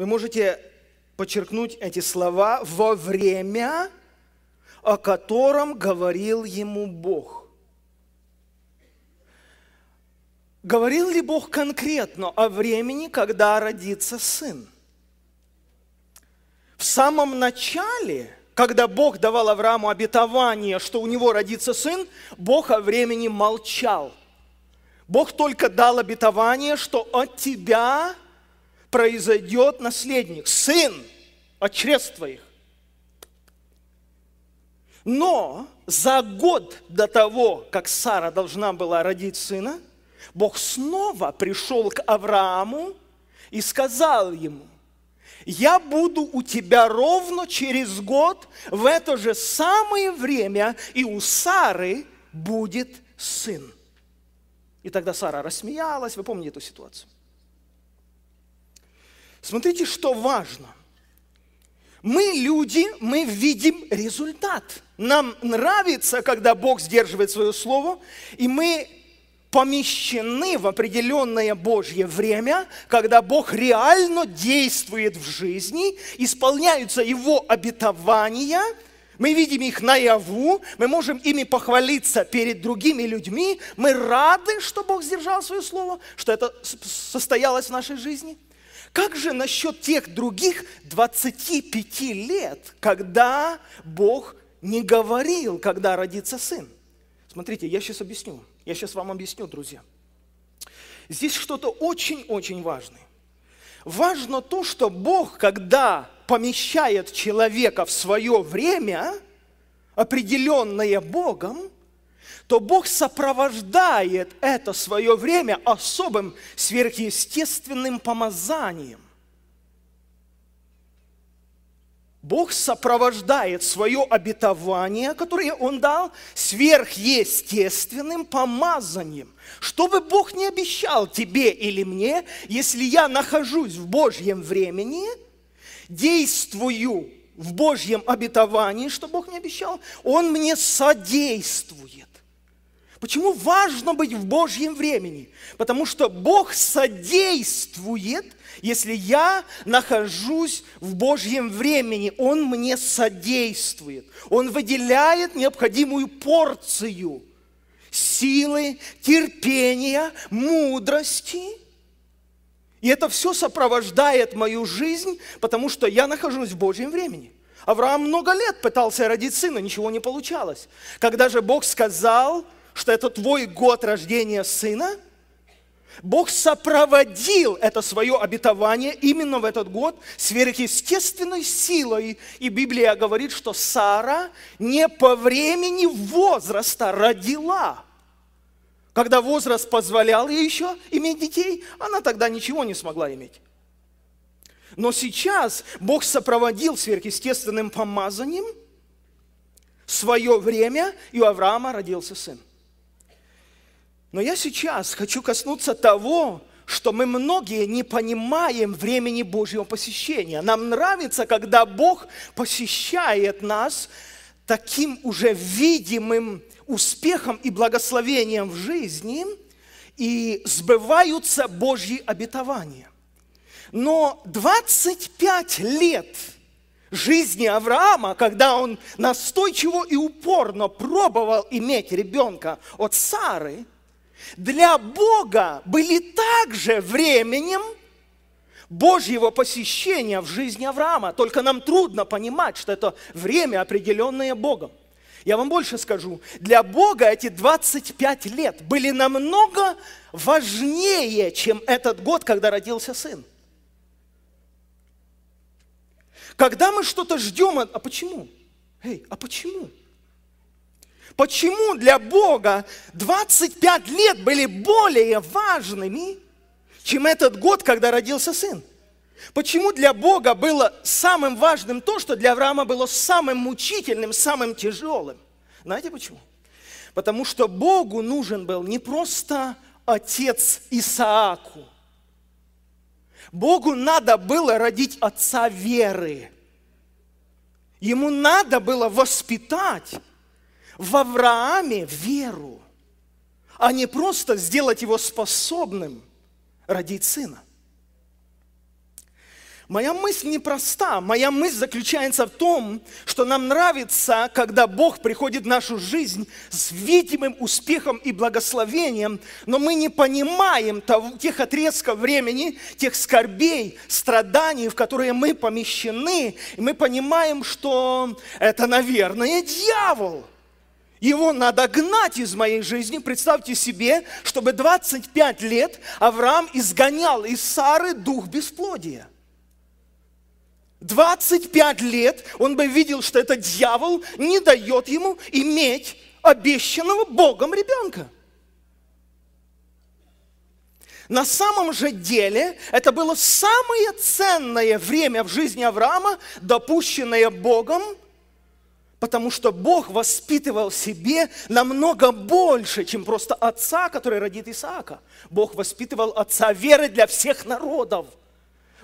Вы можете подчеркнуть эти слова во время, о котором говорил ему Бог. Говорил ли Бог конкретно о времени, когда родится сын? В самом начале, когда Бог давал Аврааму обетование, что у него родится сын, Бог о времени молчал. Бог только дал обетование, что от тебя произойдет наследник, сын от чрез их. Но за год до того, как Сара должна была родить сына, Бог снова пришел к Аврааму и сказал ему, я буду у тебя ровно через год в это же самое время, и у Сары будет сын. И тогда Сара рассмеялась, вы помните эту ситуацию. Смотрите, что важно. Мы люди, мы видим результат. Нам нравится, когда Бог сдерживает свое слово, и мы помещены в определенное Божье время, когда Бог реально действует в жизни, исполняются Его обетования, мы видим их наяву, мы можем ими похвалиться перед другими людьми, мы рады, что Бог сдержал свое слово, что это состоялось в нашей жизни – как же насчет тех других 25 лет, когда Бог не говорил, когда родится сын? Смотрите, я сейчас объясню. Я сейчас вам объясню, друзья. Здесь что-то очень-очень важное. Важно то, что Бог, когда помещает человека в свое время, определенное Богом, то Бог сопровождает это свое время особым сверхъестественным помазанием. Бог сопровождает свое обетование, которое Он дал, сверхъестественным помазанием. Что бы Бог не обещал тебе или мне, если я нахожусь в Божьем времени, действую в Божьем обетовании, что Бог мне обещал, Он мне содействует. Почему важно быть в Божьем времени? Потому что Бог содействует, если я нахожусь в Божьем времени, Он мне содействует. Он выделяет необходимую порцию силы, терпения, мудрости. И это все сопровождает мою жизнь, потому что я нахожусь в Божьем времени. Авраам много лет пытался родить сына, ничего не получалось. Когда же Бог сказал – что это твой год рождения сына, Бог сопроводил это свое обетование именно в этот год сверхъестественной силой. И Библия говорит, что Сара не по времени возраста родила. Когда возраст позволял ей еще иметь детей, она тогда ничего не смогла иметь. Но сейчас Бог сопроводил сверхъестественным помазанием свое время, и у Авраама родился сын. Но я сейчас хочу коснуться того, что мы многие не понимаем времени Божьего посещения. Нам нравится, когда Бог посещает нас таким уже видимым успехом и благословением в жизни, и сбываются Божьи обетования. Но 25 лет жизни Авраама, когда он настойчиво и упорно пробовал иметь ребенка от Сары – для Бога были также временем Божьего посещения в жизни Авраама. Только нам трудно понимать, что это время, определенное Богом. Я вам больше скажу, для Бога эти 25 лет были намного важнее, чем этот год, когда родился сын. Когда мы что-то ждем, а почему? Эй, а почему? почему для Бога 25 лет были более важными, чем этот год, когда родился сын. Почему для Бога было самым важным то, что для Авраама было самым мучительным, самым тяжелым? Знаете почему? Потому что Богу нужен был не просто отец Исааку. Богу надо было родить отца веры. Ему надо было воспитать в Аврааме веру, а не просто сделать его способным родить сына. Моя мысль непроста. Моя мысль заключается в том, что нам нравится, когда Бог приходит в нашу жизнь с видимым успехом и благословением, но мы не понимаем того, тех отрезков времени, тех скорбей, страданий, в которые мы помещены. И мы понимаем, что это, наверное, дьявол – его надо гнать из моей жизни. Представьте себе, чтобы 25 лет Авраам изгонял из Сары дух бесплодия. 25 лет он бы видел, что этот дьявол не дает ему иметь обещанного Богом ребенка. На самом же деле это было самое ценное время в жизни Авраама, допущенное Богом – Потому что Бог воспитывал себе намного больше, чем просто отца, который родит Исаака. Бог воспитывал отца веры для всех народов.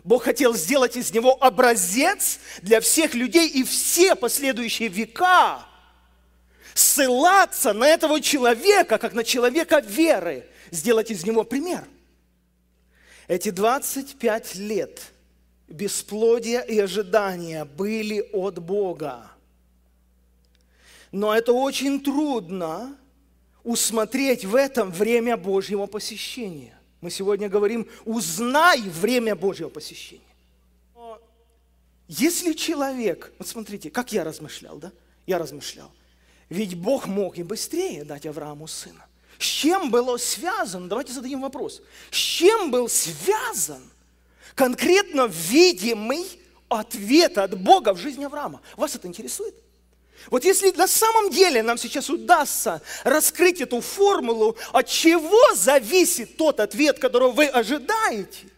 Бог хотел сделать из него образец для всех людей, и все последующие века ссылаться на этого человека, как на человека веры, сделать из него пример. Эти 25 лет бесплодия и ожидания были от Бога. Но это очень трудно усмотреть в этом время Божьего посещения. Мы сегодня говорим, узнай время Божьего посещения. Но если человек, вот смотрите, как я размышлял, да? Я размышлял. Ведь Бог мог и быстрее дать Аврааму сына. С чем было связано, давайте зададим вопрос, с чем был связан конкретно видимый ответ от Бога в жизни Авраама? Вас это интересует? Вот если на самом деле нам сейчас удастся раскрыть эту формулу, от чего зависит тот ответ, которого вы ожидаете,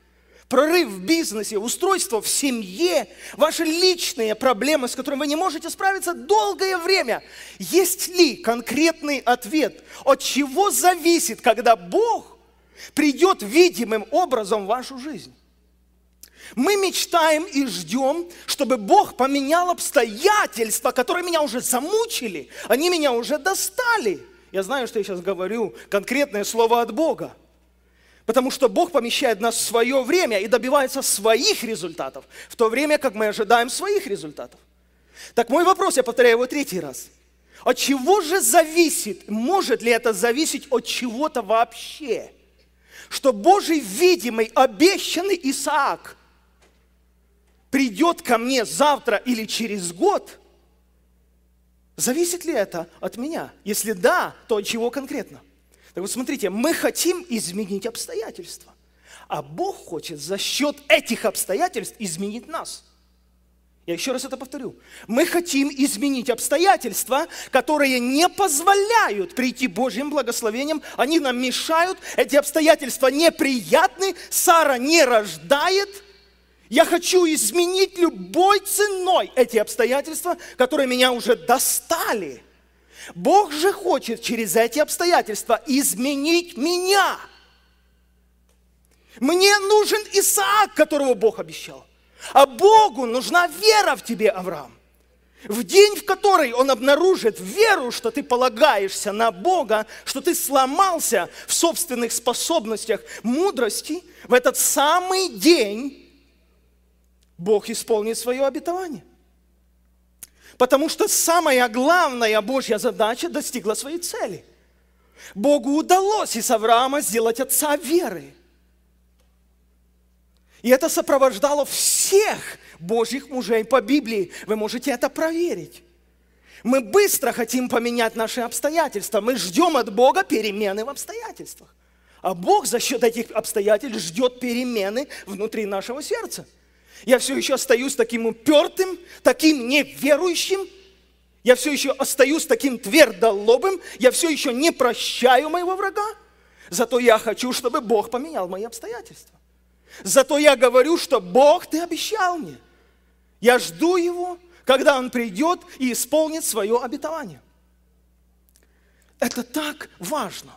прорыв в бизнесе, устройство в семье, ваши личные проблемы, с которыми вы не можете справиться долгое время. Есть ли конкретный ответ? От чего зависит, когда Бог придет видимым образом в вашу жизнь? Мы мечтаем и ждем, чтобы Бог поменял обстоятельства, которые меня уже замучили, они меня уже достали. Я знаю, что я сейчас говорю конкретное слово от Бога. Потому что Бог помещает нас в свое время и добивается своих результатов, в то время как мы ожидаем своих результатов. Так мой вопрос, я повторяю его третий раз. От чего же зависит, может ли это зависеть от чего-то вообще? Что Божий видимый, обещанный Исаак – придет ко мне завтра или через год, зависит ли это от меня? Если да, то от чего конкретно? Так вот смотрите, мы хотим изменить обстоятельства, а Бог хочет за счет этих обстоятельств изменить нас – я еще раз это повторю. Мы хотим изменить обстоятельства, которые не позволяют прийти Божьим благословением. Они нам мешают. Эти обстоятельства неприятны. Сара не рождает – я хочу изменить любой ценой эти обстоятельства, которые меня уже достали. Бог же хочет через эти обстоятельства изменить меня. Мне нужен Исаак, которого Бог обещал. А Богу нужна вера в тебе, Авраам. В день, в который он обнаружит веру, что ты полагаешься на Бога, что ты сломался в собственных способностях мудрости, в этот самый день Бог исполнит свое обетование. Потому что самая главная Божья задача достигла своей цели. Богу удалось из Авраама сделать отца веры. И это сопровождало всех Божьих мужей по Библии. Вы можете это проверить. Мы быстро хотим поменять наши обстоятельства. Мы ждем от Бога перемены в обстоятельствах. А Бог за счет этих обстоятельств ждет перемены внутри нашего сердца – я все еще остаюсь таким упертым, таким неверующим. Я все еще остаюсь таким твердолобым. Я все еще не прощаю моего врага. Зато я хочу, чтобы Бог поменял мои обстоятельства. Зато я говорю, что Бог, ты обещал мне. Я жду Его, когда Он придет и исполнит свое обетование. Это так важно.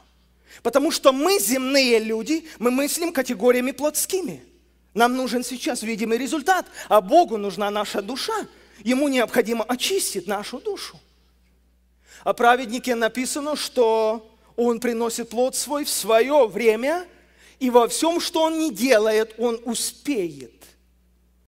Потому что мы, земные люди, мы мыслим категориями плотскими – нам нужен сейчас видимый результат, а Богу нужна наша душа. Ему необходимо очистить нашу душу. О праведнике написано, что он приносит плод свой в свое время, и во всем, что он не делает, он успеет.